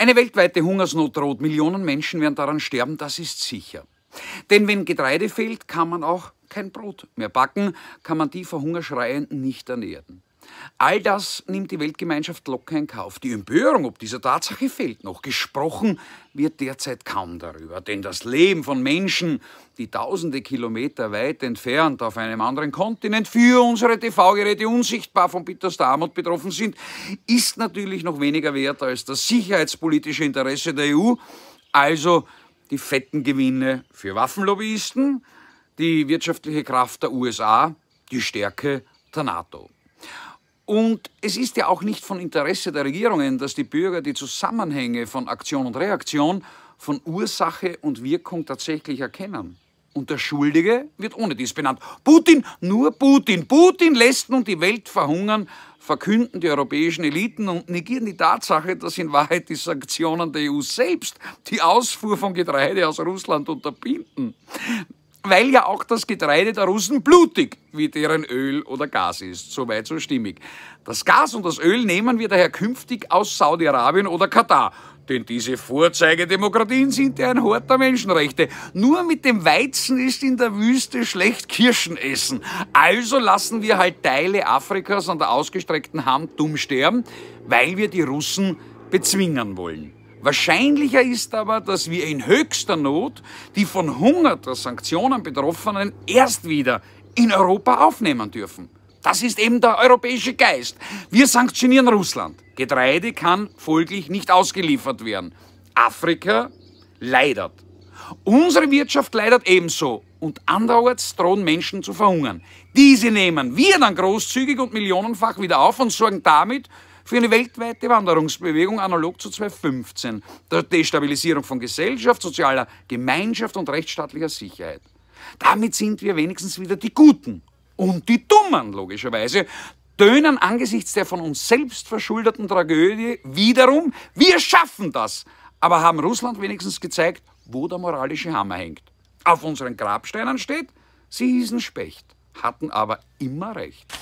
Eine weltweite Hungersnot droht. Millionen Menschen werden daran sterben, das ist sicher. Denn wenn Getreide fehlt, kann man auch kein Brot mehr backen, kann man die vor Hunger nicht ernähren. All das nimmt die Weltgemeinschaft locker in Kauf. Die Empörung ob dieser Tatsache fehlt noch. Gesprochen wird derzeit kaum darüber, denn das Leben von Menschen, die tausende Kilometer weit entfernt auf einem anderen Kontinent für unsere TV-Geräte unsichtbar von bitterster Armut betroffen sind, ist natürlich noch weniger wert als das sicherheitspolitische Interesse der EU, also die fetten Gewinne für Waffenlobbyisten, die wirtschaftliche Kraft der USA, die Stärke der NATO. Und es ist ja auch nicht von Interesse der Regierungen, dass die Bürger die Zusammenhänge von Aktion und Reaktion, von Ursache und Wirkung tatsächlich erkennen. Und der Schuldige wird ohne dies benannt. Putin, nur Putin. Putin lässt nun die Welt verhungern, verkünden die europäischen Eliten und negieren die Tatsache, dass in Wahrheit die Sanktionen der EU selbst die Ausfuhr von Getreide aus Russland unterbinden weil ja auch das Getreide der Russen blutig wie deren Öl oder Gas ist. Soweit so stimmig. Das Gas und das Öl nehmen wir daher künftig aus Saudi-Arabien oder Katar. Denn diese Vorzeigedemokratien sind ja ein Hort der Menschenrechte. Nur mit dem Weizen ist in der Wüste schlecht Kirschen essen. Also lassen wir halt Teile Afrikas an der ausgestreckten Hand dumm sterben, weil wir die Russen bezwingen wollen. Wahrscheinlicher ist aber, dass wir in höchster Not die von Hunger der Sanktionen Betroffenen erst wieder in Europa aufnehmen dürfen. Das ist eben der europäische Geist. Wir sanktionieren Russland. Getreide kann folglich nicht ausgeliefert werden. Afrika leidet. Unsere Wirtschaft leidet ebenso und andererorts drohen Menschen zu verhungern. Diese nehmen wir dann großzügig und millionenfach wieder auf und sorgen damit für eine weltweite Wanderungsbewegung analog zu 2015, der Destabilisierung von Gesellschaft, sozialer Gemeinschaft und rechtsstaatlicher Sicherheit. Damit sind wir wenigstens wieder die Guten und die Dummen, logischerweise, tönen angesichts der von uns selbst verschuldeten Tragödie wiederum, wir schaffen das, aber haben Russland wenigstens gezeigt, wo der moralische Hammer hängt. Auf unseren Grabsteinen steht, sie hießen Specht, hatten aber immer recht.